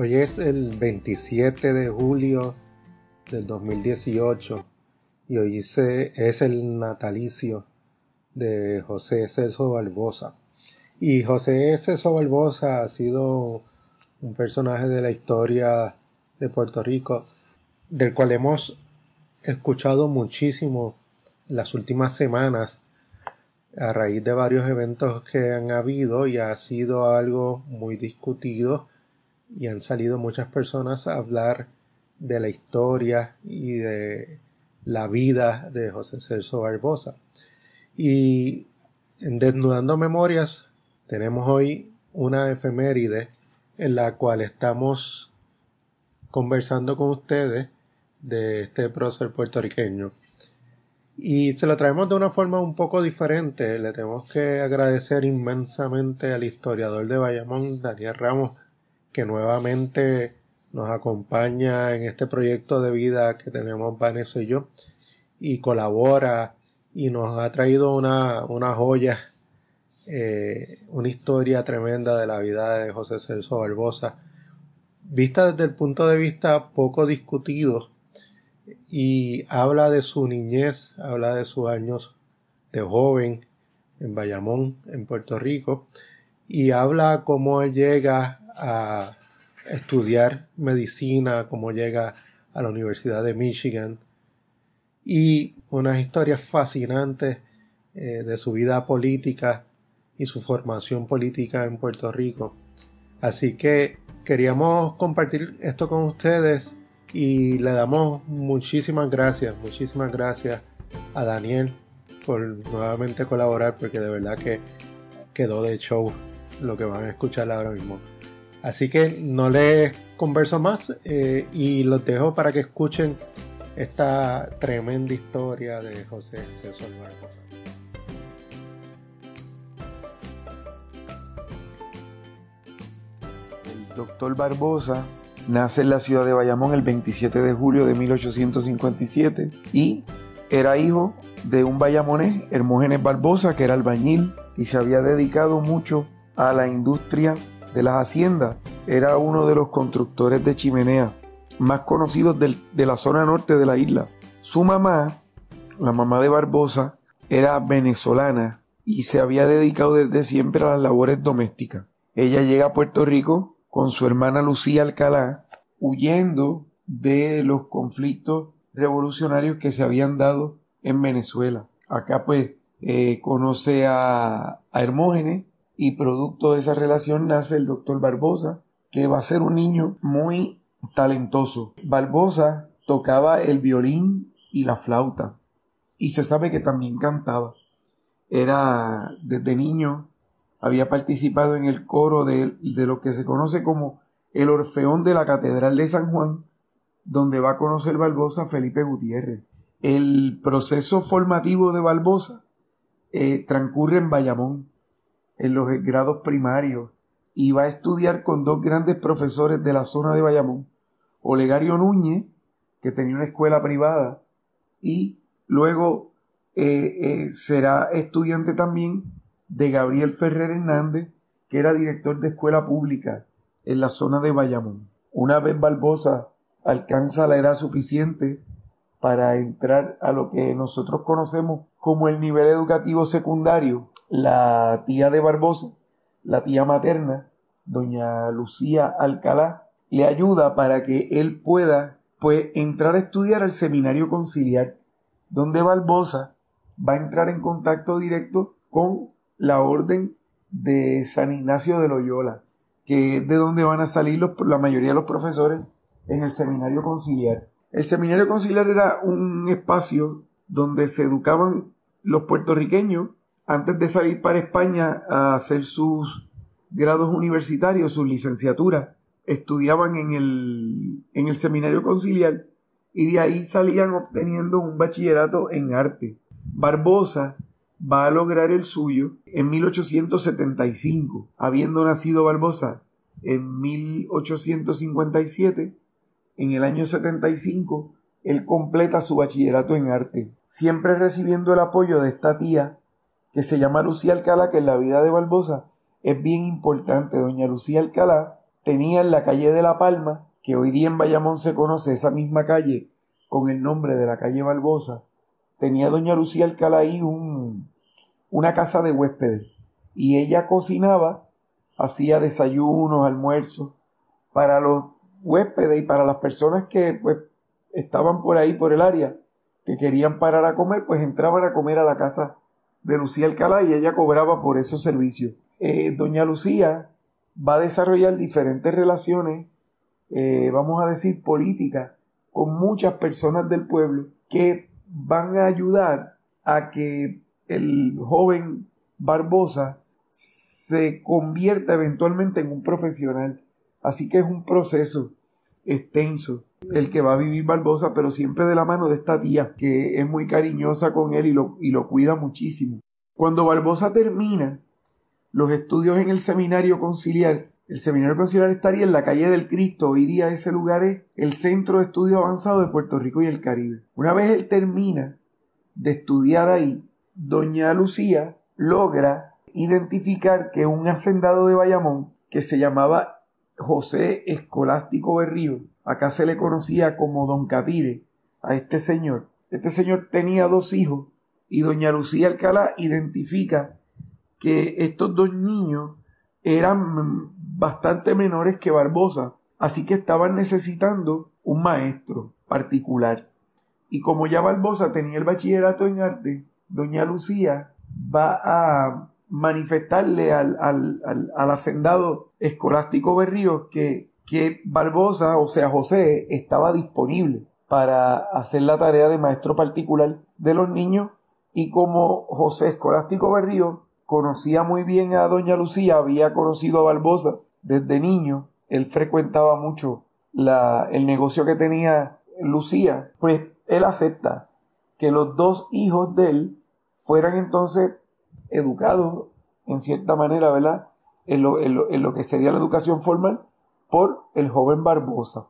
Hoy es el 27 de julio del 2018 y hoy es el natalicio de José Celso Balboza. Y José Celso Balboza ha sido un personaje de la historia de Puerto Rico del cual hemos escuchado muchísimo en las últimas semanas a raíz de varios eventos que han habido y ha sido algo muy discutido y han salido muchas personas a hablar de la historia y de la vida de José Celso Barbosa. Y en Desnudando Memorias tenemos hoy una efeméride en la cual estamos conversando con ustedes de este prócer puertorriqueño. Y se lo traemos de una forma un poco diferente. Le tenemos que agradecer inmensamente al historiador de Bayamón, Daniel Ramos, que nuevamente nos acompaña en este proyecto de vida que tenemos Vanessa y yo y colabora y nos ha traído una, joya, eh, una historia tremenda de la vida de José Celso Barbosa, vista desde el punto de vista poco discutido y habla de su niñez, habla de sus años de joven en Bayamón, en Puerto Rico, y habla cómo él llega a estudiar medicina, cómo llega a la Universidad de Michigan y unas historias fascinantes eh, de su vida política y su formación política en Puerto Rico. Así que queríamos compartir esto con ustedes y le damos muchísimas gracias, muchísimas gracias a Daniel por nuevamente colaborar porque de verdad que quedó de show lo que van a escuchar ahora mismo. Así que no les converso más eh, y los dejo para que escuchen esta tremenda historia de José César Barbosa. El doctor Barbosa nace en la ciudad de Bayamón el 27 de julio de 1857 y era hijo de un bayamonés, Hermógenes Barbosa, que era albañil y se había dedicado mucho a la industria de las haciendas, era uno de los constructores de chimeneas más conocidos de la zona norte de la isla. Su mamá, la mamá de Barbosa, era venezolana y se había dedicado desde siempre a las labores domésticas. Ella llega a Puerto Rico con su hermana Lucía Alcalá, huyendo de los conflictos revolucionarios que se habían dado en Venezuela. Acá pues eh, conoce a, a Hermógenes, y producto de esa relación nace el doctor Barbosa, que va a ser un niño muy talentoso. Barbosa tocaba el violín y la flauta y se sabe que también cantaba. Era desde niño, había participado en el coro de, de lo que se conoce como el Orfeón de la Catedral de San Juan, donde va a conocer Barbosa Felipe Gutiérrez. El proceso formativo de Barbosa eh, transcurre en Bayamón en los grados primarios y va a estudiar con dos grandes profesores de la zona de Bayamón, Olegario Núñez, que tenía una escuela privada, y luego eh, eh, será estudiante también de Gabriel Ferrer Hernández, que era director de escuela pública en la zona de Bayamón. Una vez Barbosa alcanza la edad suficiente para entrar a lo que nosotros conocemos como el nivel educativo secundario, la tía de Barbosa, la tía materna, doña Lucía Alcalá, le ayuda para que él pueda pues entrar a estudiar al seminario conciliar, donde Barbosa va a entrar en contacto directo con la orden de San Ignacio de Loyola, que es de donde van a salir la mayoría de los profesores en el seminario conciliar. El seminario conciliar era un espacio donde se educaban los puertorriqueños antes de salir para España a hacer sus grados universitarios, sus licenciaturas, estudiaban en el, en el seminario conciliar y de ahí salían obteniendo un bachillerato en arte. Barbosa va a lograr el suyo en 1875, habiendo nacido Barbosa en 1857, en el año 75, él completa su bachillerato en arte, siempre recibiendo el apoyo de esta tía que se llama Lucía Alcalá, que en la vida de Barbosa es bien importante. Doña Lucía Alcalá tenía en la calle de La Palma, que hoy día en Bayamón se conoce esa misma calle con el nombre de la calle Barbosa, tenía Doña Lucía Alcalá ahí un, una casa de huéspedes y ella cocinaba, hacía desayunos, almuerzos para los huéspedes y para las personas que pues, estaban por ahí, por el área, que querían parar a comer, pues entraban a comer a la casa de Lucía Alcalá y ella cobraba por esos servicios. Eh, doña Lucía va a desarrollar diferentes relaciones, eh, vamos a decir, políticas, con muchas personas del pueblo que van a ayudar a que el joven Barbosa se convierta eventualmente en un profesional. Así que es un proceso extenso el que va a vivir Barbosa, pero siempre de la mano de esta tía, que es muy cariñosa con él y lo, y lo cuida muchísimo. Cuando Barbosa termina los estudios en el seminario conciliar, el seminario conciliar estaría en la calle del Cristo. Hoy día ese lugar es el Centro de Estudio Avanzado de Puerto Rico y el Caribe. Una vez él termina de estudiar ahí, doña Lucía logra identificar que un hacendado de Bayamón, que se llamaba José Escolástico Berrío, Acá se le conocía como Don Catire a este señor. Este señor tenía dos hijos y doña Lucía Alcalá identifica que estos dos niños eran bastante menores que Barbosa, así que estaban necesitando un maestro particular. Y como ya Barbosa tenía el bachillerato en arte, doña Lucía va a manifestarle al, hacendado escolástico Berrío que que Barbosa, o sea, José, estaba disponible para hacer la tarea de maestro particular de los niños y como José Escolástico Berrío conocía muy bien a doña Lucía, había conocido a Barbosa desde niño, él frecuentaba mucho el negocio que tenía Lucía, pues él acepta que los dos hijos de él fueran entonces educados en cierta manera, ¿verdad? en lo que sería la educación formal por el joven Barbosa.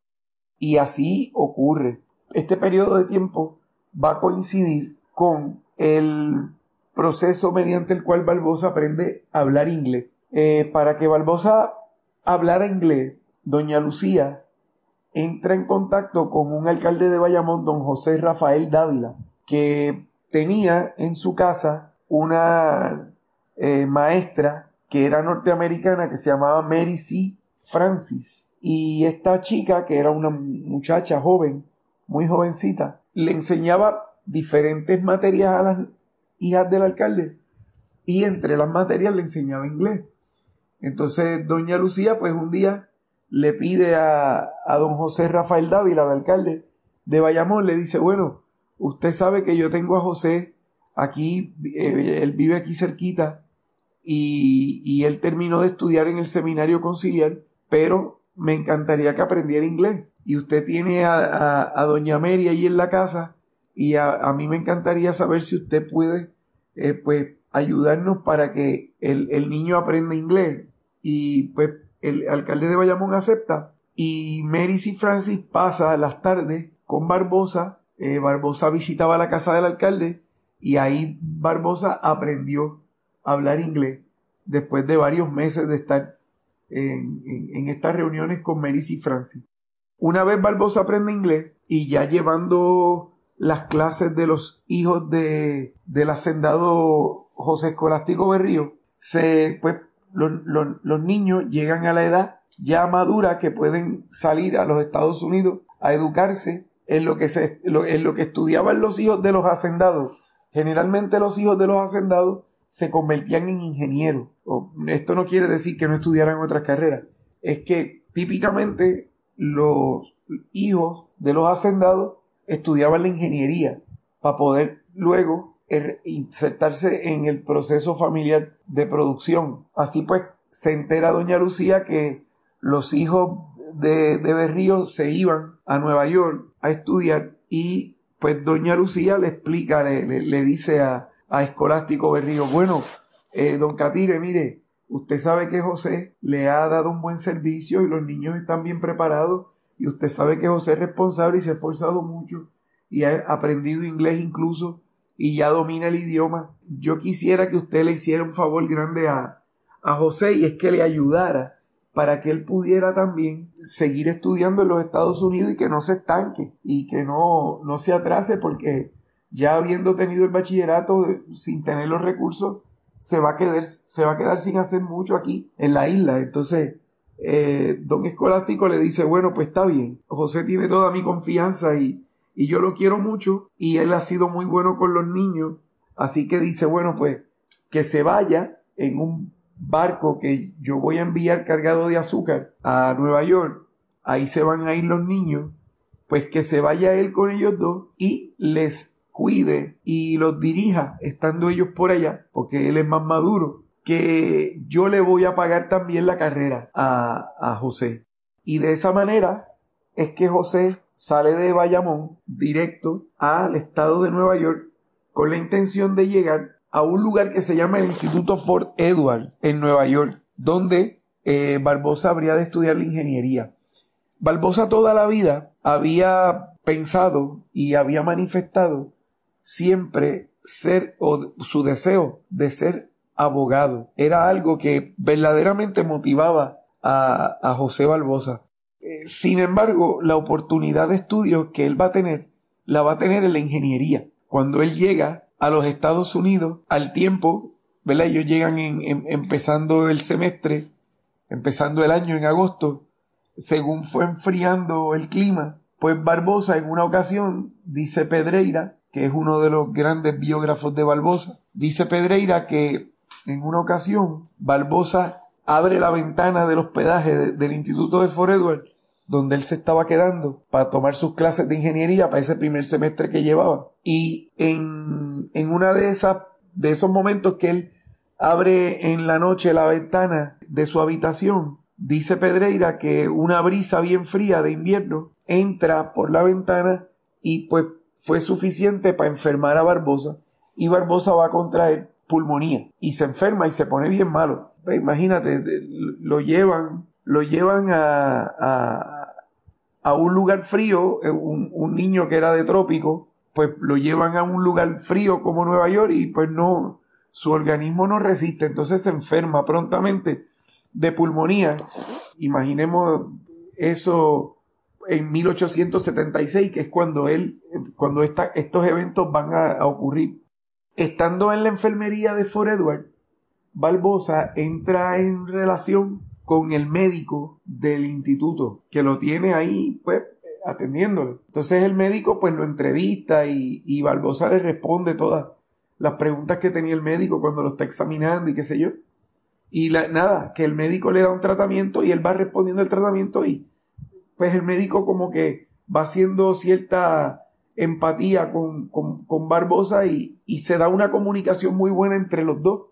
Y así ocurre. Este periodo de tiempo va a coincidir con el proceso mediante el cual Barbosa aprende a hablar inglés. Eh, para que Barbosa hablara inglés, doña Lucía entra en contacto con un alcalde de Bayamón, don José Rafael Dávila, que tenía en su casa una eh, maestra que era norteamericana que se llamaba Mary C. Francis. Y esta chica, que era una muchacha joven, muy jovencita, le enseñaba diferentes materias a las hijas del alcalde y entre las materias le enseñaba inglés. Entonces, doña Lucía, pues un día le pide a, don José Rafael Dávila, al alcalde de Bayamón, le dice, bueno, usted sabe que yo tengo a José aquí, eh, él vive aquí cerquita, y, y, él terminó de estudiar en el seminario conciliar pero me encantaría que aprendiera inglés. Y usted tiene a, a, Doña Mary ahí en la casa y a, a, mí me encantaría saber si usted puede eh, pues, ayudarnos para que el, el, niño aprenda inglés. Y pues el alcalde de Bayamón acepta y Mary C. Francis pasa las tardes con Barbosa. Eh, Barbosa visitaba la casa del alcalde y ahí Barbosa aprendió a hablar inglés después de varios meses de estar en, estas reuniones con Mary y Francis. Una vez Barbosa aprende inglés y ya llevando las clases de los hijos del hacendado José Escolástico Berrío, se, pues, los, niños llegan a la edad ya madura que pueden salir a los Estados Unidos a educarse en lo que, se, en lo que estudiaban los hijos de los hacendados. Generalmente los hijos de los hacendados se convertían en ingenieros. Esto no quiere decir que no estudiaran otras carreras. Es que típicamente los hijos de los hacendados estudiaban la ingeniería para poder luego er, insertarse en el proceso familiar de producción. Así pues, se entera doña Lucía que los hijos de, de Berrío se iban a Nueva York a estudiar y pues doña Lucía le explica, le dice a, a Escolástico Berrío, bueno, eh, don Catire, mire, usted sabe que José le ha dado un buen servicio y los niños están bien preparados y usted sabe que José es responsable y se ha esforzado mucho y ha aprendido inglés incluso y ya domina el idioma. Yo quisiera que usted le hiciera un favor grande a, a José y es que le ayudara para que él pudiera también seguir estudiando en los Estados Unidos y que no se estanque y que no, no se atrase porque ya habiendo tenido el bachillerato, eh, sin tener los recursos, se va a quedar, se va a quedar sin hacer mucho aquí en la isla. Entonces, eh, don Escolástico le dice, bueno, pues está bien, José tiene toda mi confianza y, y yo lo quiero mucho y él ha sido muy bueno con los niños, así que dice, bueno, pues que se vaya en un barco que yo voy a enviar cargado de azúcar a Nueva York, ahí se van a ir los niños, pues que se vaya él con ellos dos y les cuide y los dirija estando ellos por allá, porque él es más maduro, que yo le voy a pagar también la carrera a, José. Y de esa manera es que José sale de Bayamón directo al estado de Nueva York con la intención de llegar a un lugar que se llama el Instituto Fort Edward en Nueva York, donde eh, Barbosa habría de estudiar la ingeniería. Barbosa toda la vida había pensado y había manifestado siempre ser o su deseo de ser abogado. Era algo que verdaderamente motivaba a, a José Barbosa. Eh, sin embargo, la oportunidad de estudios que él va a tener, la va a tener en la ingeniería. Cuando él llega a los Estados Unidos, al tiempo, ¿verdad? Ellos llegan empezando el semestre, empezando el año en agosto, según fue enfriando el clima, pues Barbosa en una ocasión dice Pedreira que es uno de los grandes biógrafos de Barbosa, dice Pedreira que en una ocasión Barbosa abre la ventana del hospedaje del Instituto de Fort Edward, donde él se estaba quedando para tomar sus clases de ingeniería para ese primer semestre que llevaba. Y en, en una de esas, de esos momentos que él abre en la noche la ventana de su habitación, dice Pedreira que una brisa bien fría de invierno entra por la ventana y pues fue suficiente para enfermar a Barbosa y Barbosa va a contraer pulmonía y se enferma y se pone bien malo. Imagínate, lo llevan, lo llevan a, a, a un lugar frío, eh, un, un, niño que era de trópico, pues lo llevan a un lugar frío como Nueva York y pues no, su organismo no resiste, entonces se enferma prontamente de pulmonía. Imaginemos eso en 1876, que es cuando él, cuando estos eventos van a, ocurrir. Estando en la enfermería de Fort Edward, Barbosa entra en relación con el médico del instituto, que lo tiene ahí, pues, atendiéndole. Entonces el médico, pues, lo entrevista y, y Barbosa le responde todas las preguntas que tenía el médico cuando lo está examinando y qué sé yo. Y la, nada, que el médico le da un tratamiento y él va respondiendo el tratamiento y pues el médico como que va haciendo cierta empatía con, Barbosa y, se da una comunicación muy buena entre los dos.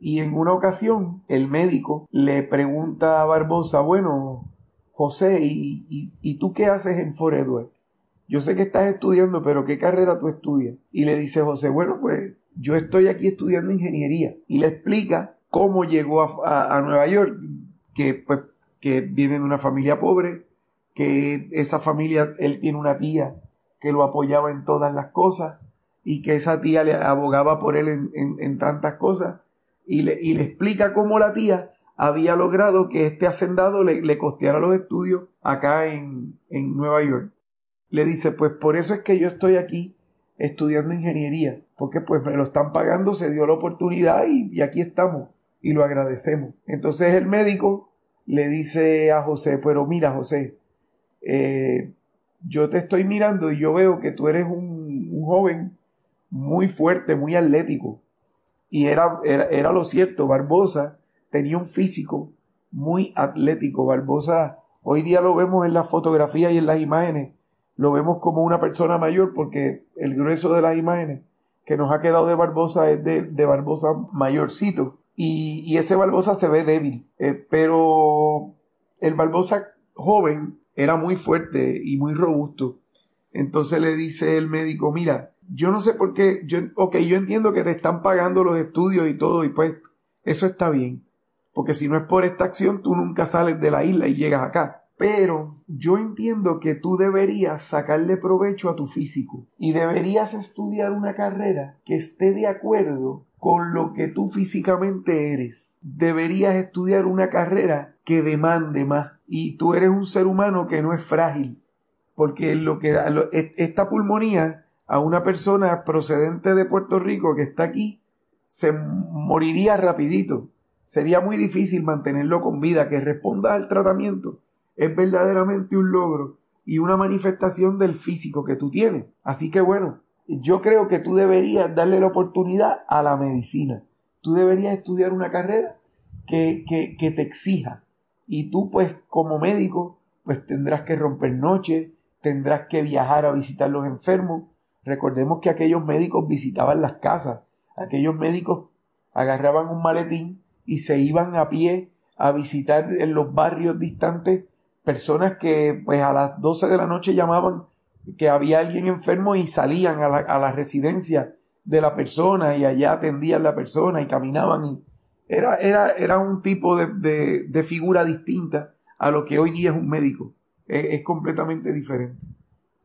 Y en una ocasión el médico le pregunta a Barbosa, bueno, José, ¿y, tú qué haces en Edward? Yo sé que estás estudiando, pero ¿qué carrera tú estudias? Y le dice José, bueno, pues yo estoy aquí estudiando ingeniería. Y le explica cómo llegó a, Nueva York, que, pues, que viene de una familia pobre, que esa familia, él tiene una tía que lo apoyaba en todas las cosas y que esa tía le abogaba por él en, tantas cosas y le, explica cómo la tía había logrado que este hacendado le, costeara los estudios acá en, en Nueva York. Le dice, pues por eso es que yo estoy aquí estudiando ingeniería, porque pues me lo están pagando, se dio la oportunidad y, y, aquí estamos y lo agradecemos. Entonces el médico le dice a José, pero mira José, eh, yo te estoy mirando y yo veo que tú eres un, joven muy fuerte, muy atlético. Y era, era, lo cierto, Barbosa tenía un físico muy atlético. Barbosa, hoy día lo vemos en las fotografías y en las imágenes, lo vemos como una persona mayor porque el grueso de las imágenes que nos ha quedado de Barbosa es de, Barbosa mayorcito. Y, ese Barbosa se ve débil, eh, pero el Barbosa joven era muy fuerte y muy robusto. Entonces le dice el médico, mira, yo no sé por qué, yo, ok, yo entiendo que te están pagando los estudios y todo, y pues eso está bien, porque si no es por esta acción, tú nunca sales de la isla y llegas acá. Pero yo entiendo que tú deberías sacarle provecho a tu físico y deberías estudiar una carrera que esté de acuerdo con lo que tú físicamente eres. Deberías estudiar una carrera que demande más. Y tú eres un ser humano que no es frágil, porque lo que e, esta pulmonía a una persona procedente de Puerto Rico que está aquí se moriría rapidito. Sería muy difícil mantenerlo con vida, que responda al tratamiento. Es verdaderamente un logro y una manifestación del físico que tú tienes. Así que bueno, yo creo que tú deberías darle la oportunidad a la medicina. Tú deberías estudiar una carrera que, que, te exija. Y tú, pues, como médico, pues tendrás que romper noches, tendrás que viajar a visitar los enfermos. Recordemos que aquellos médicos visitaban las casas, aquellos médicos agarraban un maletín y se iban a pie a visitar en los barrios distantes personas que pues a las 12 de la noche llamaban que había alguien enfermo y salían a la, residencia de la persona y allá atendían la persona y caminaban y era, era, era un tipo de, de, figura distinta a lo que hoy día es un médico. es, completamente diferente.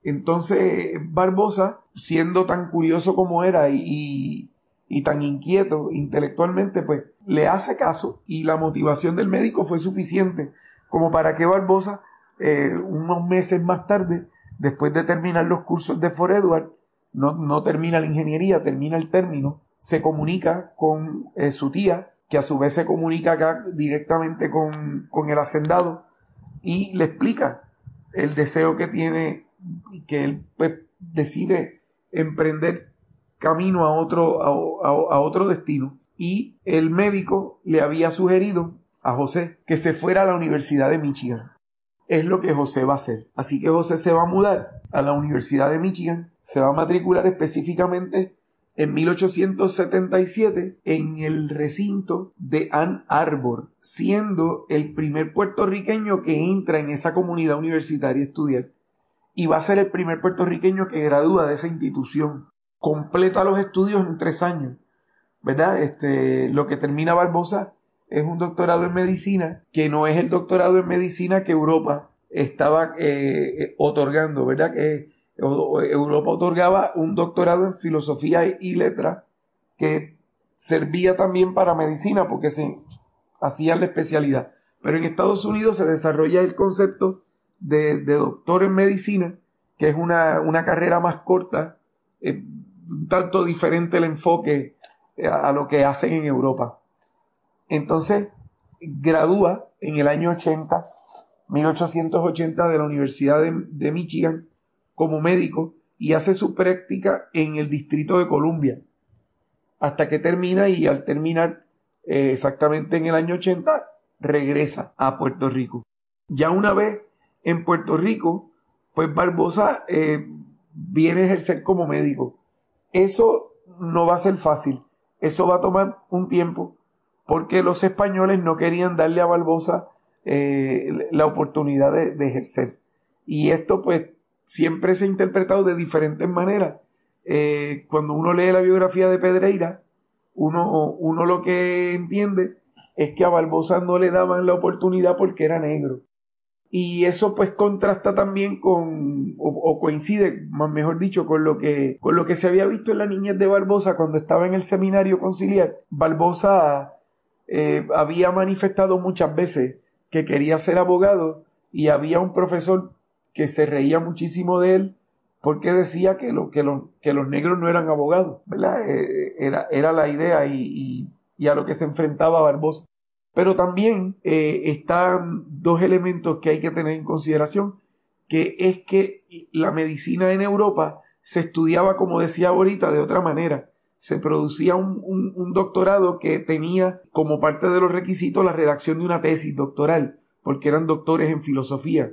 Entonces Barbosa, siendo tan curioso como era y, y, tan inquieto intelectualmente, pues le hace caso y la motivación del médico fue suficiente como para que Barbosa, eh, unos meses más tarde, Después de terminar los cursos de Ford Edward, no, termina la ingeniería, termina el término, se comunica con eh, su tía, que a su vez se comunica acá directamente con, el hacendado y le explica el deseo que tiene, que él pues, decide emprender camino a otro, a otro destino. Y el médico le había sugerido a José que se fuera a la Universidad de Michigan es lo que José va a hacer. Así que José se va a mudar a la Universidad de Michigan, se va a matricular específicamente en 1877 en el recinto de Ann Arbor, siendo el primer puertorriqueño que entra en esa comunidad universitaria a estudiar. Y va a ser el primer puertorriqueño que gradúa de esa institución. Completa los estudios en tres años. ¿Verdad? Este, lo que termina Barbosa es un doctorado en medicina que no es el doctorado en medicina que Europa estaba eh, eh, otorgando, ¿verdad? Que Europa otorgaba un doctorado en filosofía y letras que servía también para medicina porque se hacía la especialidad. Pero en Estados Unidos se desarrolla el concepto de, doctor en medicina, que es una, carrera más corta, eh, un tanto diferente el enfoque a lo que hacen en Europa. Entonces, gradúa en el año 80, 1880, de la Universidad de, Michigan como médico y hace su práctica en el Distrito de Columbia, hasta que termina y al terminar eh, exactamente en el año 80, regresa a Puerto Rico. Ya una vez en Puerto Rico, pues Barbosa eh, viene a ejercer como médico. Eso no va a ser fácil, eso va a tomar un tiempo porque los españoles no querían darle a Barbosa eh, la oportunidad de, ejercer. Y esto pues siempre se ha interpretado de diferentes maneras. Eh, cuando uno lee la biografía de Pedreira, uno, uno lo que entiende es que a Barbosa no le daban la oportunidad porque era negro. Y eso pues contrasta también con, o, coincide, más mejor dicho, con lo, que, con lo que se había visto en la niñez de Barbosa cuando estaba en el seminario conciliar. Eh, había manifestado muchas veces que quería ser abogado y había un profesor que se reía muchísimo de él porque decía que, lo, que, los negros no eran abogados, eh, eh, era, la idea y, a lo que se enfrentaba Barbosa. Pero también están dos elementos que hay que tener en consideración, que es que la medicina en Europa se estudiaba, como decía ahorita, de otra manera se producía un, doctorado que tenía como parte de los requisitos la redacción de una tesis doctoral, porque eran doctores en filosofía.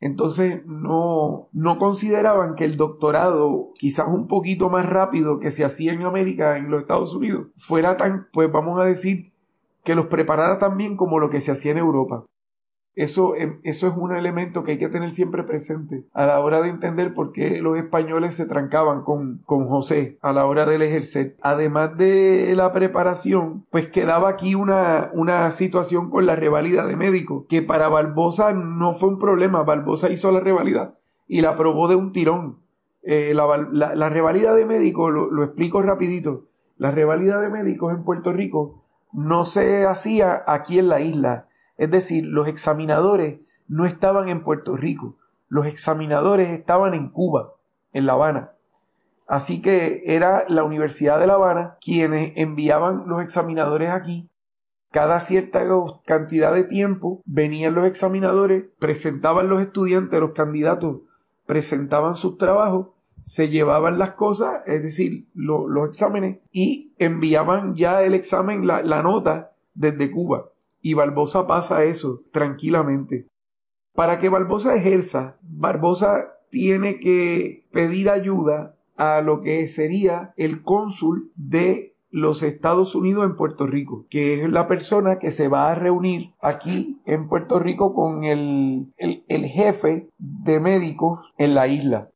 Entonces no, no consideraban que el doctorado, quizás un poquito más rápido que se hacía en América, en los Estados Unidos, fuera tan, pues vamos a decir, que los preparara tan bien como lo que se hacía en Europa. Em, eso, es un elemento que hay que tener siempre presente a la hora de entender por qué los españoles se trancaban con, José a la hora del ejercer. Además de la preparación, pues quedaba aquí una, situación con la revalida de médico, que para Barbosa no fue un problema. Barbosa hizo la revalida y la aprobó de un tirón. Eh, la, la, revalida de médico, lo, lo explico rapidito, la revalida de médicos en Puerto Rico no se hacía aquí en la isla es decir, los examinadores no estaban en Puerto Rico, los examinadores estaban en Cuba, en La Habana. Así que era la Universidad de La Habana quienes enviaban los examinadores aquí. Cada cierta cantidad de tiempo venían los examinadores, presentaban los estudiantes, los candidatos, presentaban sus trabajos, se llevaban las cosas, es decir, los exámenes, y enviaban ya el examen, la nota desde Cuba. Y Barbosa pasa eso tranquilamente. Para que Barbosa ejerza, Barbosa tiene que pedir ayuda a lo que sería el cónsul de los Estados Unidos en Puerto Rico, que es la persona que se va a reunir aquí en Puerto Rico con el, jefe de médicos en la isla.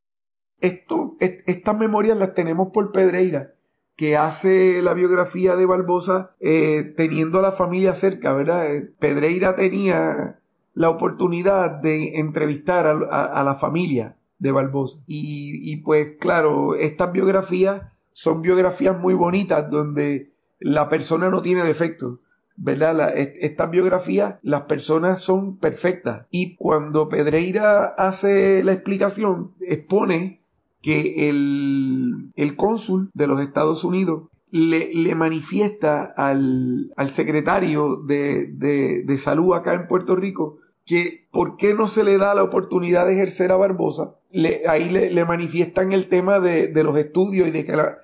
Esto, estas memorias las tenemos por Pedreira que hace la biografía de Barbosa eh, teniendo a la familia cerca, ¿verdad? Eh, Pedreira tenía la oportunidad de entrevistar a, la familia de Barbosa. Y, pues claro, estas biografías son biografías muy bonitas donde la persona no tiene defectos. ¿Verdad? E, estas biografías, las personas son perfectas. Y cuando Pedreira hace la explicación, expone que el, el cónsul de los Estados Unidos le, le manifiesta al, al secretario de, de, de salud acá en Puerto Rico que por qué no se le da la oportunidad de ejercer a Barbosa. Le, ahí le, le, manifiestan el tema de, de los estudios y de que, la,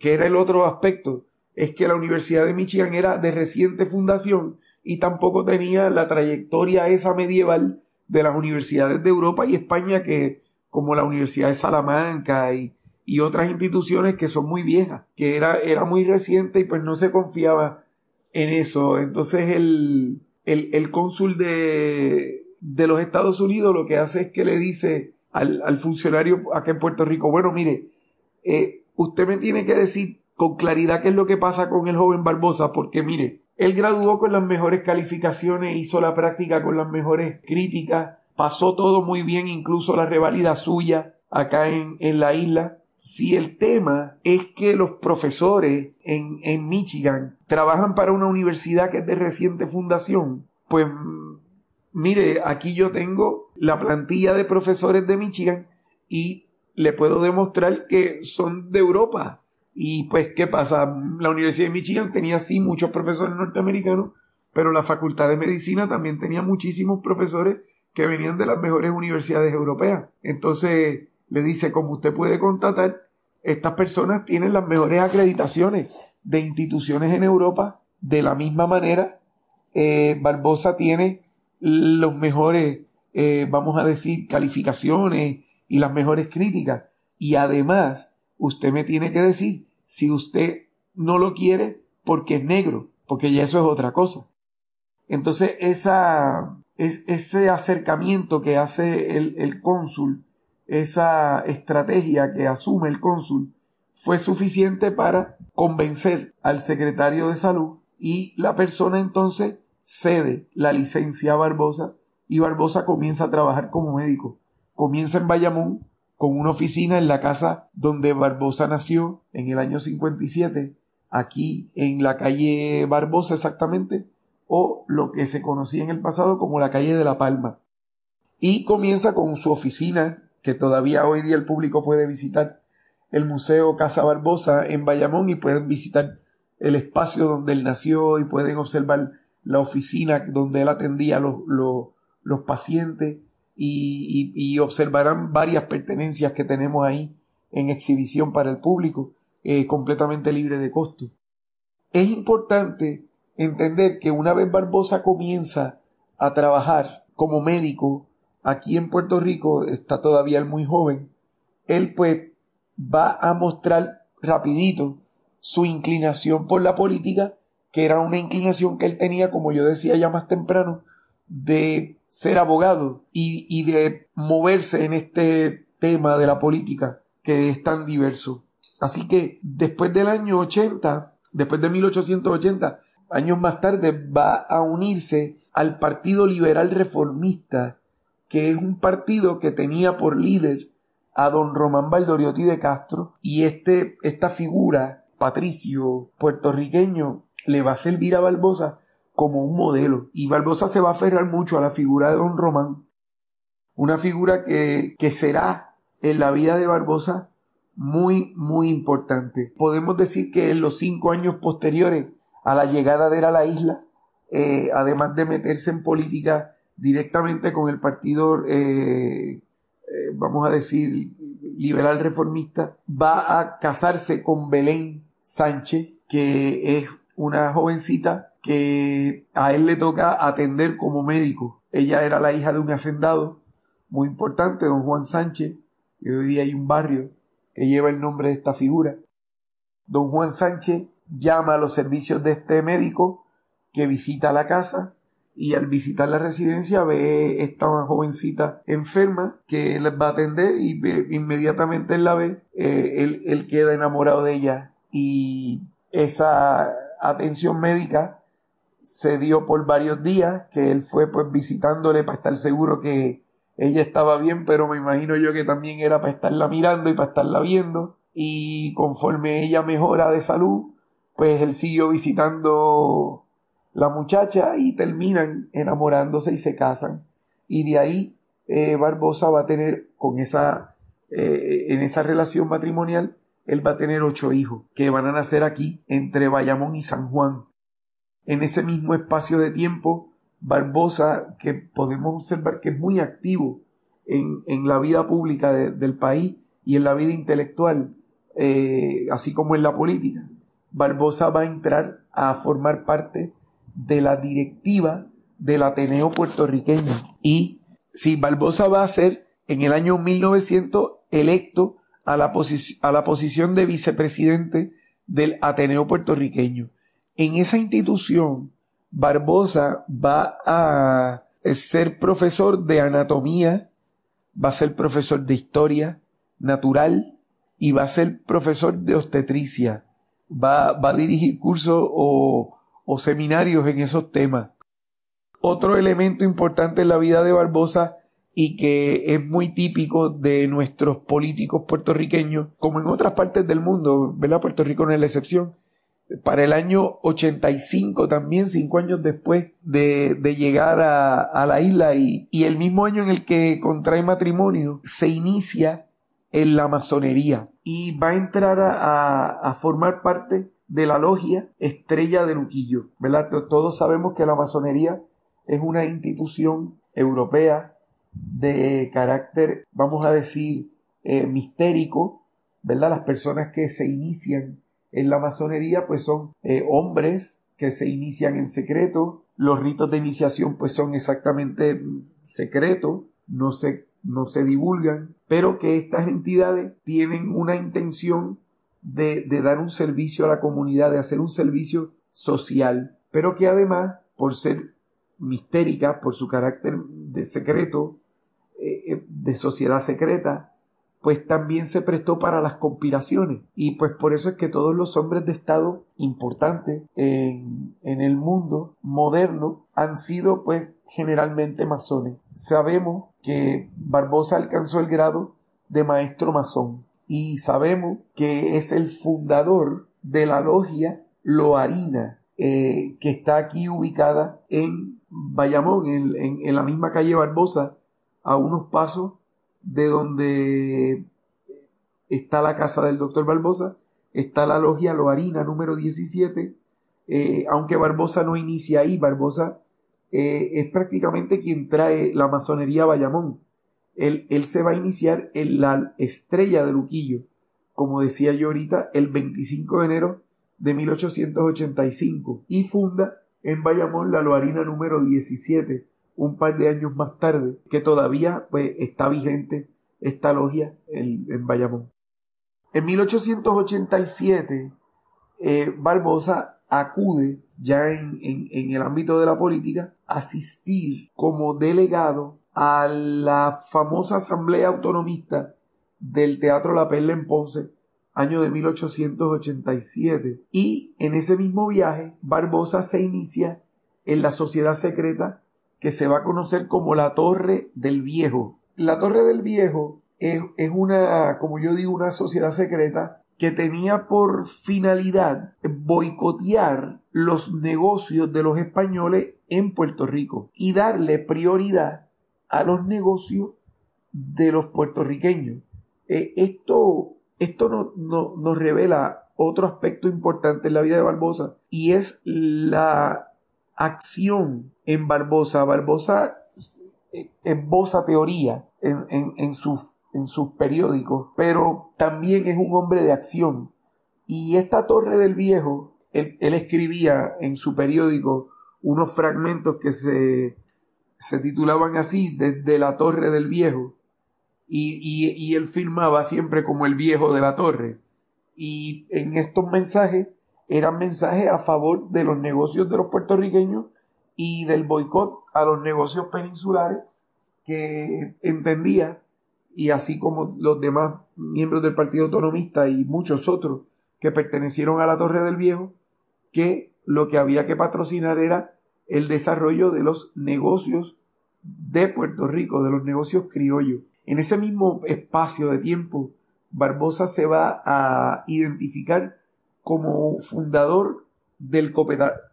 que, era el otro aspecto, es que la Universidad de Michigan era de reciente fundación y tampoco tenía la trayectoria esa medieval de las universidades de Europa y España que como la Universidad de Salamanca y, otras instituciones que son muy viejas, que era, era muy reciente y pues no se confiaba en eso. Entonces el, el, cónsul de, de los Estados Unidos lo que hace es que le dice al, funcionario acá en Puerto Rico, bueno, mire, eh, usted me tiene que decir con claridad qué es lo que pasa con el joven Barbosa, porque mire, él graduó con las mejores calificaciones, hizo la práctica con las mejores críticas, Pasó todo muy bien, incluso la revalida suya acá en, la isla. Si el tema es que los profesores en, en Michigan trabajan para una universidad que es de reciente fundación, pues mm, mire, aquí yo tengo la plantilla de profesores de Michigan y le puedo demostrar que son de Europa. Y pues, ¿qué pasa? La Universidad de Michigan tenía sí muchos profesores norteamericanos, pero la Facultad de Medicina también tenía muchísimos profesores que venían de las mejores universidades europeas. Entonces le dice, como usted puede constatar, estas personas tienen las mejores acreditaciones de instituciones en Europa. De la misma manera, eh, Barbosa tiene los mejores, eh, vamos a decir, calificaciones y las mejores críticas. Y además, usted me tiene que decir si usted no lo quiere porque es negro, porque ya eso es otra cosa. Entonces, esa, ese acercamiento que hace el, el cónsul, esa estrategia que asume el cónsul, fue suficiente para convencer al secretario de salud y la persona entonces cede la licencia a Barbosa y Barbosa comienza a trabajar como médico. Comienza en Bayamón con una oficina en la casa donde Barbosa nació en el año 57, aquí en la calle Barbosa exactamente, o lo que se conocía en el pasado como la calle de La Palma. Y comienza con su oficina, que todavía hoy día el público puede visitar, el Museo Casa Barbosa en Bayamón y pueden visitar el espacio donde él nació y pueden observar la oficina donde él atendía los, los, pacientes y, observarán varias pertenencias que tenemos ahí en exhibición para el público, eh, completamente libre de costo. Es importante entender que una vez Barbosa comienza a trabajar como médico aquí en Puerto Rico, está todavía muy joven, él pues va a mostrar rapidito su inclinación por la política, que era una inclinación que él tenía, como yo decía ya más temprano, de ser abogado y, y de moverse en este tema de la política que es tan diverso. Así que después del año 80, después de 1880, años más tarde va a unirse al Partido Liberal Reformista, que es un partido que tenía por líder a don Román Valdoriotti de Castro y este, esta figura, patricio puertorriqueño, le va a servir a Barbosa como un modelo y Barbosa se va a aferrar mucho a la figura de don Román, una figura que, que será en la vida de Barbosa muy, muy importante. Podemos decir que en los cinco años posteriores a la llegada de él a la isla, eh, además de meterse en política directamente con el partido, eh, eh, vamos a decir, liberal reformista, va a casarse con Belén Sánchez, que es una jovencita que a él le toca atender como médico. Ella era la hija de un hacendado muy importante, don Juan Sánchez, y hoy día hay un barrio que lleva el nombre de esta figura. Don Juan Sánchez llama a los servicios de este médico que visita la casa y al visitar la residencia ve esta jovencita enferma que él va a atender y inmediatamente él la ve, eh, él, él, queda enamorado de ella y esa atención médica se dio por varios días que él fue pues visitándole para estar seguro que ella estaba bien pero me imagino yo que también era para estarla mirando y para estarla viendo y conforme ella mejora de salud pues él siguió visitando la muchacha y terminan enamorándose y se casan. Y de ahí eh, Barbosa va a tener con esa, eh, en esa relación matrimonial, él va a tener ocho hijos que van a nacer aquí entre Bayamón y San Juan. En ese mismo espacio de tiempo, Barbosa, que podemos observar que es muy activo en, la vida pública del país y en la vida intelectual, eh, así como en la política, Barbosa va a entrar a formar parte de la directiva del Ateneo puertorriqueño. Y si sí, Barbosa va a ser en el año 1900 electo a la, a la posición de vicepresidente del Ateneo puertorriqueño. En esa institución, Barbosa va a ser profesor de anatomía, va a ser profesor de historia natural y va a ser profesor de obstetricia va, a dirigir cursos o, seminarios en esos temas. Otro elemento importante en la vida de Barbosa y que es muy típico de nuestros políticos puertorriqueños, como en otras partes del mundo, ¿verdad? Puerto Rico no es la excepción. Para el año 85 también, cinco años después de, llegar a, la isla y el mismo año en el que contrae matrimonio, se inicia en la masonería y va a entrar a, formar parte de la logia Estrella de Luquillo, ¿verdad? Todos sabemos que la masonería es una institución europea de carácter, vamos a decir, eh, mistérico, ¿verdad? Las personas que se inician en la masonería pues son eh, hombres que se inician en secreto, los ritos de iniciación pues son exactamente mm, secretos, no se no se divulgan, pero que estas entidades tienen una intención de, de, dar un servicio a la comunidad, de hacer un servicio social, pero que además, por ser mistéricas, por su carácter de secreto, eh, eh, de sociedad secreta, pues también se prestó para las conspiraciones. Y pues por eso es que todos los hombres de Estado importantes en, el mundo moderno han sido pues generalmente masones. Sabemos que Barbosa alcanzó el grado de maestro masón y sabemos que es el fundador de la logia Loarina, eh, que está aquí ubicada en Bayamón, en la misma calle Barbosa, a unos pasos de donde está la casa del doctor Barbosa, está la logia Loarina número 17, eh, aunque Barbosa no inicia ahí, Barbosa eh, es prácticamente quien trae la masonería a Bayamón. Él, él, se va a iniciar en la estrella de Luquillo, como decía yo ahorita, el 25 de enero de 1885, y funda en Bayamón la Loarina número 17, un par de años más tarde, que todavía pues, está vigente esta logia en, Bayamón. En 1887, eh, Barbosa acude ya en, en el ámbito de la política a asistir como delegado a la famosa Asamblea Autonomista del Teatro La Perla en Ponce, año de 1887. Y en ese mismo viaje, Barbosa se inicia en la Sociedad Secreta que se va a conocer como la Torre del Viejo. La Torre del Viejo es, una, como yo digo, una sociedad secreta que tenía por finalidad boicotear los negocios de los españoles en Puerto Rico y darle prioridad a los negocios de los puertorriqueños. Eh, esto esto no, nos revela otro aspecto importante en la vida de Barbosa y es la acción en Barbosa. Barbosa esboza teoría en, sus, en sus periódicos, pero también es un hombre de acción. Y esta Torre del Viejo, él, escribía en su periódico unos fragmentos que se, titulaban así, desde la Torre del Viejo. Y, y, él firmaba siempre como el viejo de la torre. Y en estos mensajes eran mensajes a favor de los negocios de los puertorriqueños y del boicot a los negocios peninsulares que entendía, y así como los demás miembros del Partido Autonomista y muchos otros que pertenecieron a la Torre del Viejo, que lo que había que patrocinar era el desarrollo de los negocios de Puerto Rico, de los negocios criollos. En ese mismo espacio de tiempo, Barbosa se va a identificar como fundador del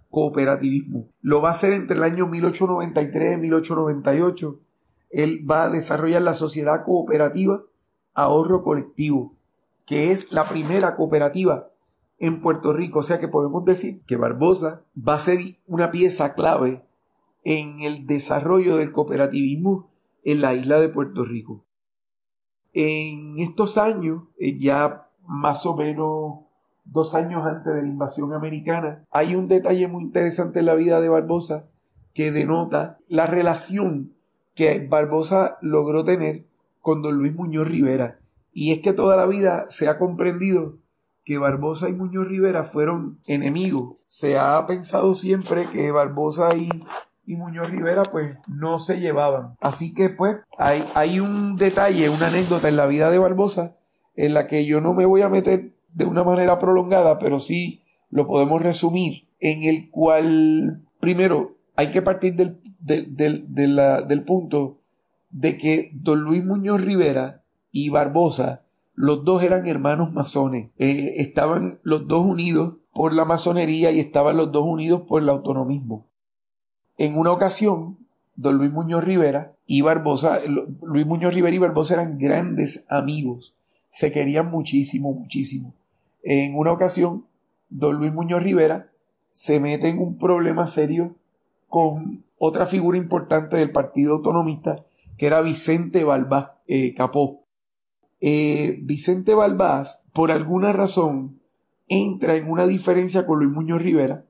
cooperativismo. Lo va a hacer entre el año 1893 y 1898. Él va a desarrollar la sociedad cooperativa ahorro colectivo, que es la primera cooperativa en Puerto Rico. O sea que podemos decir que Barbosa va a ser una pieza clave en el desarrollo del cooperativismo en la isla de Puerto Rico. En estos años, eh, ya más o menos dos años antes de la invasión americana, hay un detalle muy interesante en la vida de Barbosa que denota la relación que Barbosa logró tener con don Luis Muñoz Rivera. Y es que toda la vida se ha comprendido que Barbosa y Muñoz Rivera fueron enemigos. Se ha pensado siempre que Barbosa y, y Muñoz Rivera pues no se llevaban. Así que pues hay un detalle, una anécdota en la vida de Barbosa en la que yo no me voy a meter de una manera prolongada, pero sí lo podemos resumir en el cual, primero, hay que partir del, punto de que don Luis Muñoz Rivera y Barbosa, los dos eran hermanos masones, eh, estaban los dos unidos por la masonería y estaban los dos unidos por el autonomismo. En una ocasión, don Luis Muñoz Rivera y Barbosa, Luis Muñoz Rivera y Barbosa eran grandes amigos, se querían muchísimo, muchísimo. En una ocasión, don Luis Muñoz Rivera se mete en un problema serio con otra figura importante del Partido Autonomista, que era Vicente Balbás eh, Capó. Eh, Vicente Balbás, por alguna razón, entra en una diferencia con Luis Muñoz Rivera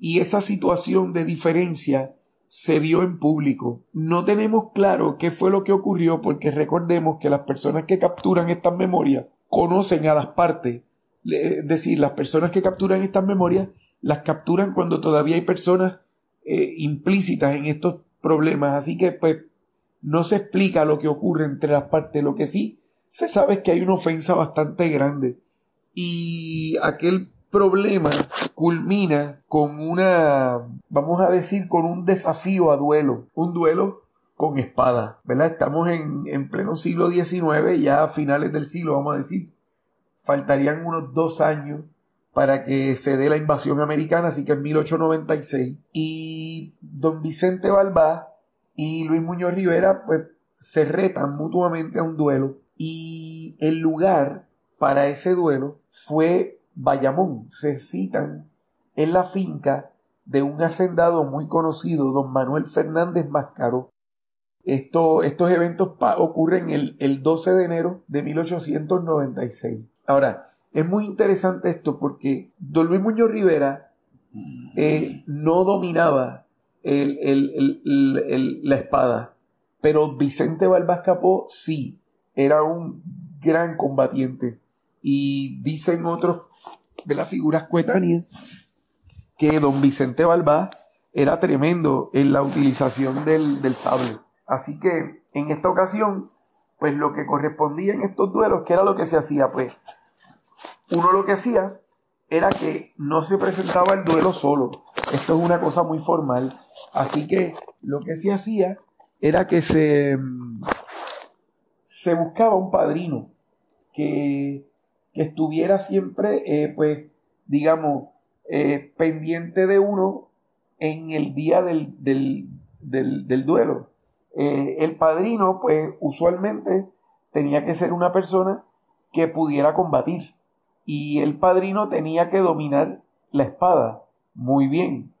y esa situación de diferencia se vio en público. No tenemos claro qué fue lo que ocurrió porque recordemos que las personas que capturan estas memorias conocen a las partes es decir, las personas que capturan estas memorias las capturan cuando todavía hay personas eh, implícitas en estos problemas. Así que pues no se explica lo que ocurre entre las partes. Lo que sí se sabe es que hay una ofensa bastante grande. Y aquel problema culmina con una, vamos a decir, con un desafío a duelo. Un duelo con espada, ¿verdad? Estamos en, en pleno siglo XIX, ya a finales del siglo, vamos a decir, faltarían unos dos años para que se dé la invasión americana, así que en 1896. Y don Vicente Balbá y Luis Muñoz Rivera pues, se retan mutuamente a un duelo y el lugar para ese duelo fue Bayamón. Se citan en la finca de un hacendado muy conocido, don Manuel Fernández Máscaro. estos eventos ocurren el, el 12 de enero de 1896. Ahora, es muy interesante esto porque Don Luis Muñoz Rivera eh, no dominaba la espada, pero Vicente Balbás Capó sí, era un gran combatiente. Y dicen otros de las figuras coetáneas que Don Vicente Balbás era tremendo en la utilización del, del sable. Así que en esta ocasión, pues lo que correspondía en estos duelos, que era lo que se hacía? Pues uno lo que hacía era que no se presentaba el duelo solo. Esto es una cosa muy formal. Así que lo que se hacía era que se, mm, se buscaba un padrino que, que estuviera siempre, eh, pues, digamos, eh, pendiente de uno en el día del, del, duelo. Eh, el padrino, pues, usualmente tenía que ser una persona que pudiera combatir y el padrino tenía que dominar la espada. Muy bien.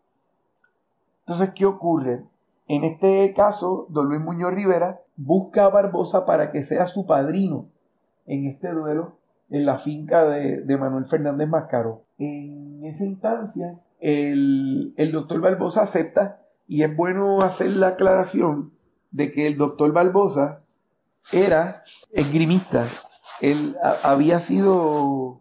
Entonces, ¿qué ocurre? En este caso, don Luis Muñoz Rivera busca a Barbosa para que sea su padrino en este duelo en la finca de, de Manuel Fernández Máscaro. En esa instancia, el, el doctor Barbosa acepta y es bueno hacer la aclaración de que el doctor Barbosa era esgrimista. Él había sido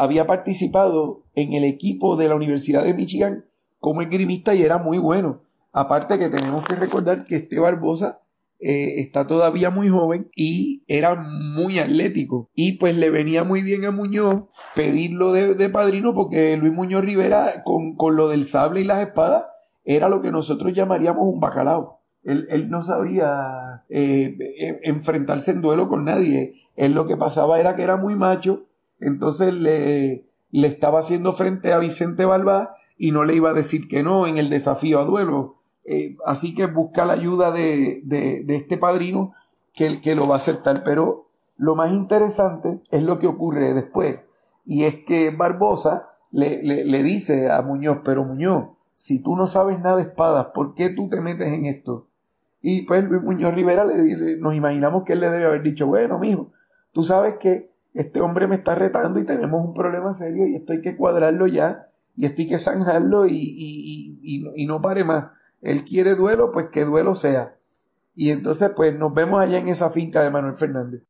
había participado en el equipo de la Universidad de Michigan como esgrimista y era muy bueno. Aparte que tenemos que recordar que este Barbosa eh, está todavía muy joven y era muy atlético. Y pues le venía muy bien a Muñoz pedirlo de, padrino porque Luis Muñoz Rivera con, lo del sable y las espadas era lo que nosotros llamaríamos un bacalao. Él, no sabía eh, eh, enfrentarse en duelo con nadie. Él lo que pasaba era que era muy macho entonces le, le estaba haciendo frente a Vicente Balbá y no le iba a decir que no en el desafío a duelo. Eh, así que busca la ayuda de, este padrino que, que lo va a aceptar. Pero lo más interesante es lo que ocurre después. Y es que Barbosa le, le, dice a Muñoz, pero Muñoz, si tú no sabes nada de espadas, ¿por qué tú te metes en esto? Y pues Luis Muñoz Rivera nos imaginamos que él le debe haber dicho, bueno, mijo, tú sabes que este hombre me está retando y tenemos un problema serio y esto hay que cuadrarlo ya y esto hay que zanjarlo y, no pare más. Él quiere duelo, pues que duelo sea. Y entonces, pues nos vemos allá en esa finca de Manuel Fernández.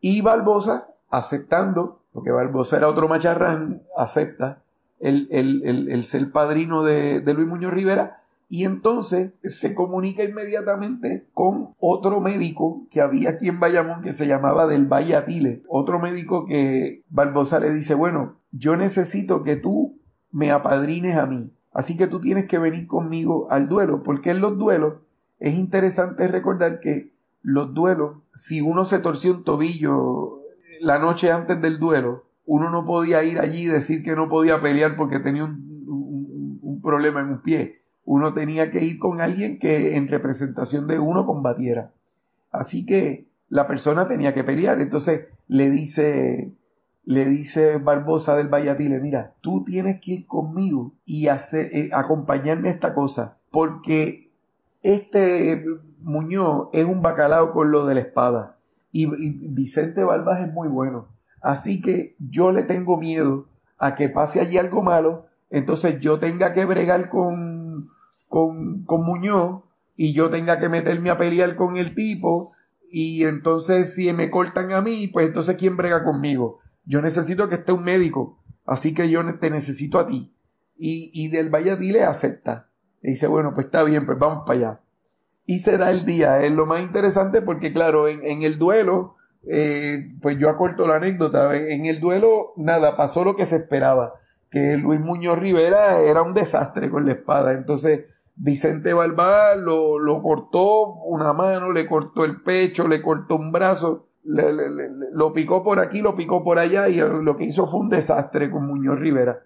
Y Barbosa, aceptando, porque Barbosa era otro macharrán, acepta el, el, el, ser padrino de, de Luis Muñoz Rivera y entonces se comunica inmediatamente con otro médico que había aquí en Bayamón que se llamaba del Valle Otro médico que Barbosa le dice, bueno, yo necesito que tú me apadrines a mí. Así que tú tienes que venir conmigo al duelo, porque en los duelos es interesante recordar que los duelos, si uno se torció un tobillo la noche antes del duelo, uno no podía ir allí y decir que no podía pelear porque tenía un, un problema en un pie uno tenía que ir con alguien que en representación de uno combatiera. Así que la persona tenía que pelear. Entonces le dice, le dice Barbosa del Vallatile, mira, tú tienes que ir conmigo y hacer, eh, acompañarme a esta cosa, porque este Muñoz es un bacalao con lo de la espada. Y, Vicente Barbas es muy bueno. Así que yo le tengo miedo a que pase allí algo malo, entonces yo tenga que bregar con con, Muñoz y yo tenga que meterme a pelear con el tipo y entonces si me cortan a mí, pues entonces ¿quién brega conmigo? Yo necesito que esté un médico, así que yo te necesito a ti. Y, y del Valle le acepta. Y dice, bueno, pues está bien, pues vamos para allá. Y se da el día. Es lo más interesante porque, claro, en, en el duelo, eh, pues yo acorto la anécdota. En el duelo, nada, pasó lo que se esperaba. Que Luis Muñoz Rivera era un desastre con la espada. Entonces, Vicente Balbá lo, lo, cortó una mano, le cortó el pecho, le cortó un brazo, le, lo picó por aquí, lo picó por allá y lo que hizo fue un desastre con Muñoz Rivera.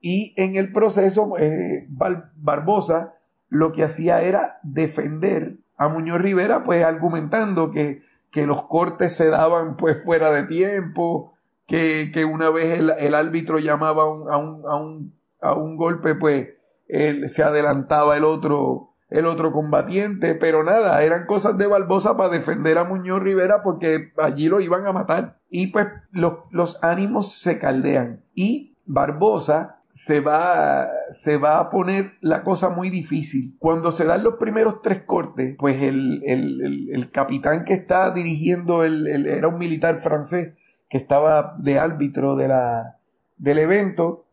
Y en el proceso, eh, Barbosa lo que hacía era defender a Muñoz Rivera, pues argumentando que, que los cortes se daban pues fuera de tiempo, que, que una vez el, árbitro llamaba a a, un, a, un, a un golpe, pues él, se adelantaba el otro, el otro combatiente, pero nada, eran cosas de Barbosa para defender a Muñoz Rivera porque allí lo iban a matar. Y pues los, los ánimos se caldean. Y Barbosa se va, se va a poner la cosa muy difícil. Cuando se dan los primeros tres cortes, pues el, el, el, capitán que está dirigiendo, el, era un militar francés que estaba de árbitro de la, del evento,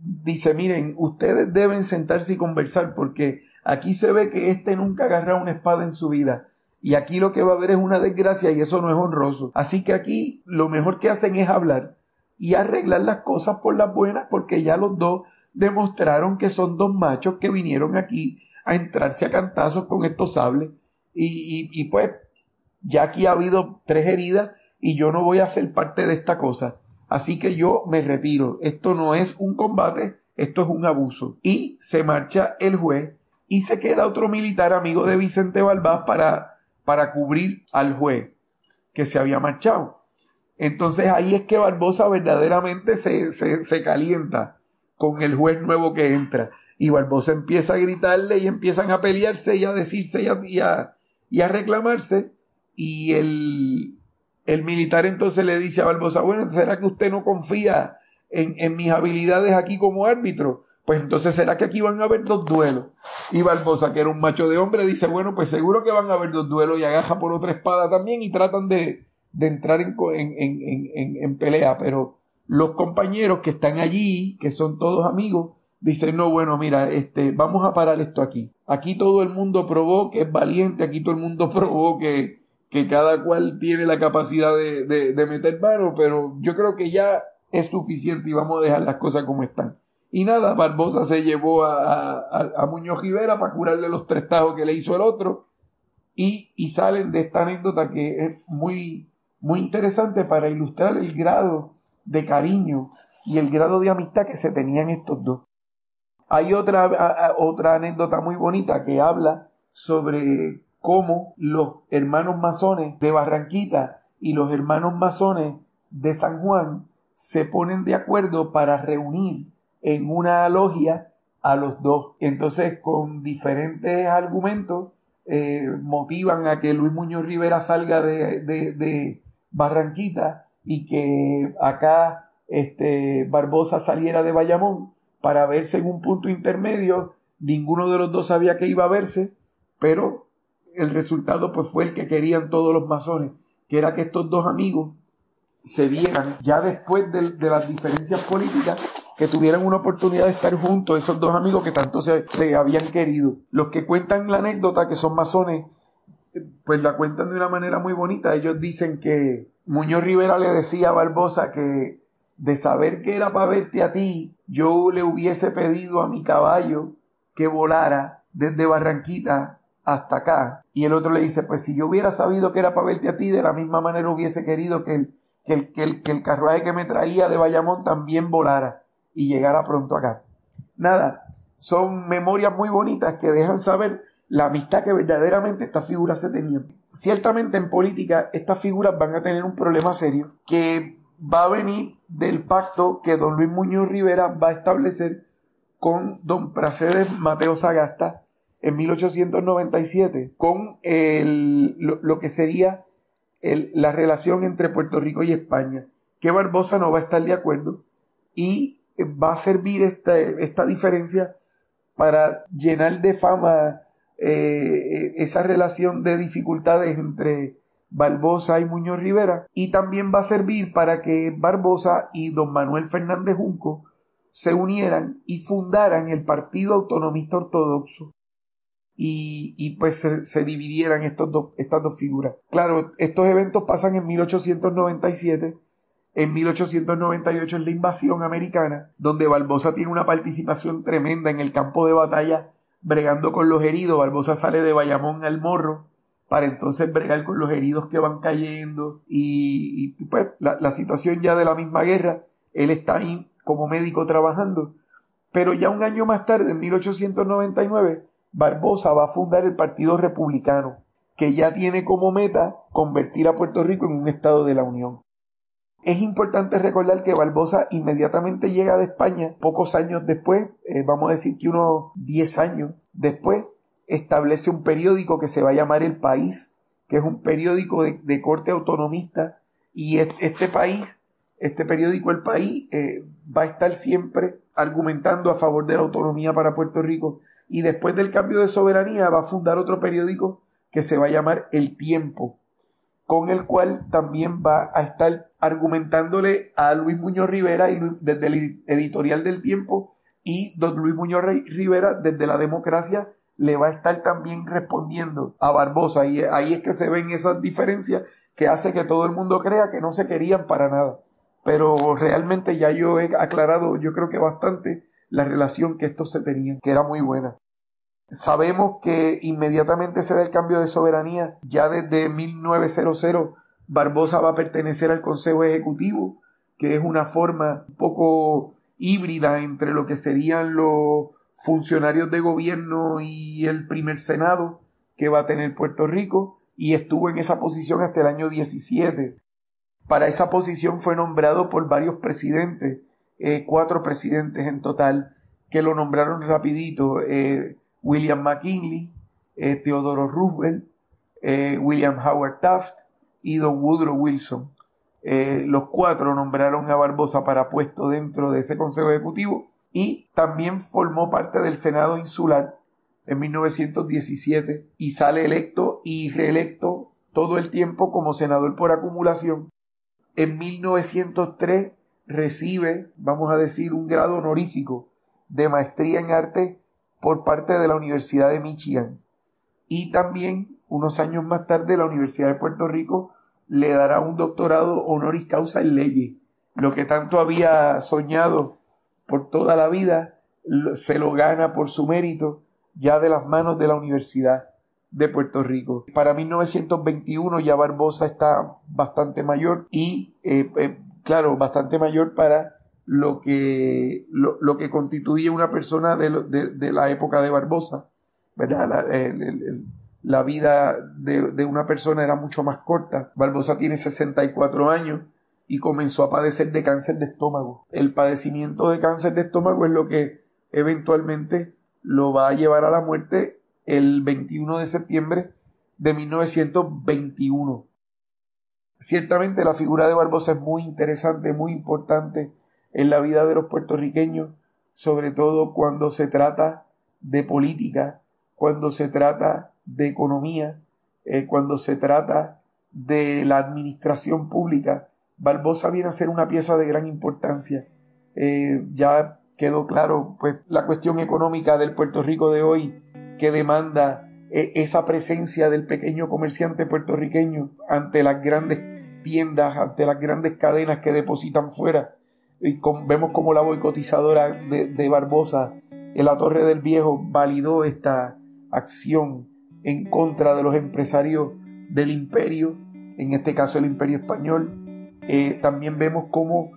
dice, miren, ustedes deben sentarse y conversar porque aquí se ve que este nunca agarra una espada en su vida. Y aquí lo que va a haber es una desgracia y eso no es honroso. Así que aquí lo mejor que hacen es hablar y arreglar las cosas por las buenas porque ya los dos demostraron que son dos machos que vinieron aquí a entrarse a cantazos con estos sables. Y, y pues ya aquí ha habido tres heridas y yo no voy a ser parte de esta cosa. Así que yo me retiro. Esto no es un combate, esto es un abuso. Y se marcha el juez y se queda otro militar amigo de Vicente Balbás para, para cubrir al juez que se había marchado. Entonces ahí es que Barbosa verdaderamente se, calienta con el juez nuevo que entra. Y Barbosa empieza a gritarle y empiezan a pelearse y a decirse y a, y a reclamarse. Y el, el militar entonces le dice a Barbosa, bueno, ¿será que usted no confía en, mis habilidades aquí como árbitro? Pues entonces, ¿será que aquí van a haber dos duelos? Y Barbosa, que era un macho de hombre, dice, bueno, pues seguro que van a haber dos duelos y agaja por otra espada también y tratan de, entrar en, en, en, en, pelea. Pero los compañeros que están allí, que son todos amigos, dicen, no, bueno, mira, este, vamos a parar esto aquí. Aquí todo el mundo probó que es valiente, aquí todo el mundo probó que, que cada cual tiene la capacidad de, de, meter mano, pero yo creo que ya es suficiente y vamos a dejar las cosas como están. Y nada, Barbosa se llevó a, a, Muñoz Rivera para curarle los tres tajos que le hizo el otro. Y, y, salen de esta anécdota que es muy, muy interesante para ilustrar el grado de cariño y el grado de amistad que se tenían estos dos. Hay otra, otra anécdota muy bonita que habla sobre como los hermanos masones de Barranquita y los hermanos masones de San Juan se ponen de acuerdo para reunir en una logia a los dos. Entonces, con diferentes argumentos, eh, motivan a que Luis Muñoz Rivera salga de, Barranquita y que acá este, Barbosa saliera de Bayamón para verse en un punto intermedio. Ninguno de los dos sabía que iba a verse, pero el resultado pues fue el que querían todos los masones, que era que estos dos amigos se vieran ya después de, las diferencias políticas que tuvieran una oportunidad de estar juntos esos dos amigos que tanto se, se, habían querido. Los que cuentan la anécdota, que son masones, pues la cuentan de una manera muy bonita. Ellos dicen que Muñoz Rivera le decía a Barbosa que de saber que era para verte a ti, yo le hubiese pedido a mi caballo que volara desde Barranquita hasta acá. Y el otro le dice, pues si yo hubiera sabido que era para verte a ti, de la misma manera hubiese querido que el, que el, carruaje que me traía de Bayamón también volara y llegara pronto acá. Nada, son memorias muy bonitas que dejan saber la amistad que verdaderamente estas figuras se tenían. Ciertamente en política estas figuras van a tener un problema serio que va a venir del pacto que don Luis Muñoz Rivera va a establecer con don Pracedes Mateo Sagasta en 1897 con el, lo, que sería la relación entre Puerto Rico y España, que Barbosa no va a estar de acuerdo y va a servir esta, diferencia para llenar de fama eh, esa relación de dificultades entre Barbosa y Muñoz Rivera y también va a servir para que Barbosa y don Manuel Fernández Junco se unieran y fundaran el Partido Autonomista Ortodoxo, y, pues se, dividieran estos estas dos figuras. Claro, estos eventos pasan en 1897. En 1898 es la invasión americana, donde Barbosa tiene una participación tremenda en el campo de batalla, bregando con los heridos. Barbosa sale de Bayamón al morro para entonces bregar con los heridos que van cayendo y, pues la, la, situación ya de la misma guerra. Él está ahí como médico trabajando. Pero ya un año más tarde, en 1899, Barbosa va a fundar el Partido Republicano, que ya tiene como meta convertir a Puerto Rico en un Estado de la Unión. Es importante recordar que Barbosa inmediatamente llega de España, pocos años después, eh, vamos a decir que unos 10 años después, establece un periódico que se va a llamar El País, que es un periódico de, corte autonomista, y este, país, este periódico El País, eh, va a estar siempre argumentando a favor de la autonomía para Puerto Rico, y después del cambio de soberanía va a fundar otro periódico que se va a llamar El Tiempo, con el cual también va a estar argumentándole a Luis Muñoz Rivera y desde el editorial del Tiempo y don Luis Muñoz Rivera desde la democracia le va a estar también respondiendo a Barbosa y ahí es que se ven esas diferencias que hace que todo el mundo crea que no se querían para nada. Pero realmente ya yo he aclarado, yo creo que bastante la relación que estos se tenían, que era muy buena. Sabemos que inmediatamente se da el cambio de soberanía, ya desde 1900 Barbosa va a pertenecer al Consejo Ejecutivo, que es una forma un poco híbrida entre lo que serían los funcionarios de gobierno y el primer Senado que va a tener Puerto Rico, y estuvo en esa posición hasta el año 17. Para esa posición fue nombrado por varios presidentes, eh, cuatro presidentes en total que lo nombraron rapidito, eh, William McKinley, eh, Teodoro Roosevelt, William Howard Taft y Don Woodrow Wilson. los cuatro nombraron a Barbosa para puesto dentro de ese Consejo Ejecutivo y también formó parte del Senado Insular en 1917 y sale electo y reelecto todo el tiempo como senador por acumulación. En 1903 recibe, vamos a decir, un grado honorífico de maestría en arte por parte de la Universidad de Michigan. Y también, unos años más tarde, la Universidad de Puerto Rico le dará un doctorado honoris causa en leyes. Lo que tanto había soñado por toda la vida, se lo gana por su mérito ya de las manos de la Universidad de Puerto Rico. Para 1921 ya Barbosa está bastante mayor y eh, eh, claro, bastante mayor para lo que, lo, que constituye una persona de, la época de Barbosa, ¿verdad? La, vida de, de, una persona era mucho más corta. Barbosa tiene 64 años y comenzó a padecer de cáncer de estómago. El padecimiento de cáncer de estómago es lo que eventualmente lo va a llevar a la muerte el 21 de septiembre de 1921. Ciertamente la figura de Barbosa es muy interesante, muy importante en la vida de los puertorriqueños, sobre todo cuando se trata de política, cuando se trata de economía, eh, cuando se trata de la administración pública. Barbosa viene a ser una pieza de gran importancia. Eh, ya quedó claro pues, la cuestión económica del Puerto Rico de hoy que demanda e-, esa presencia del pequeño comerciante puertorriqueño ante las grandes tiendas, ante las grandes cadenas que depositan fuera. Y vemos como la boicotizadora de, Barbosa en la Torre del Viejo validó esta acción en contra de los empresarios del imperio, en este caso el imperio español. Eh, también vemos cómo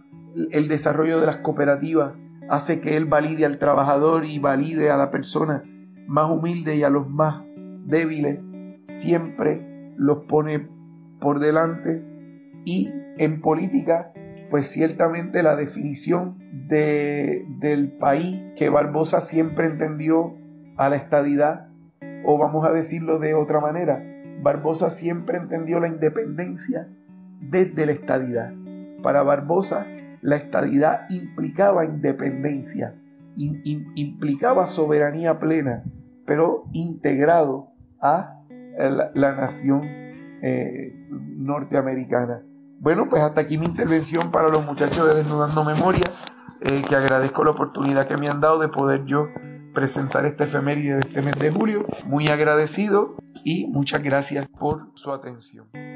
el desarrollo de las cooperativas hace que él valide al trabajador y valide a la persona más humilde y a los más débiles, siempre los pone por delante y en política pues ciertamente la definición de, del país que Barbosa siempre entendió a la estadidad, o vamos a decirlo de otra manera, Barbosa siempre entendió la independencia desde la estadidad. Para Barbosa, la estadidad implicaba independencia, implicaba soberanía plena, pero integrado a eh, la, nación eh, norteamericana. Bueno, pues hasta aquí mi intervención para los muchachos de Desnudando Memoria, eh, que agradezco la oportunidad que me han dado de poder yo presentar esta efeméride de este mes de julio. Muy agradecido y muchas gracias por su atención.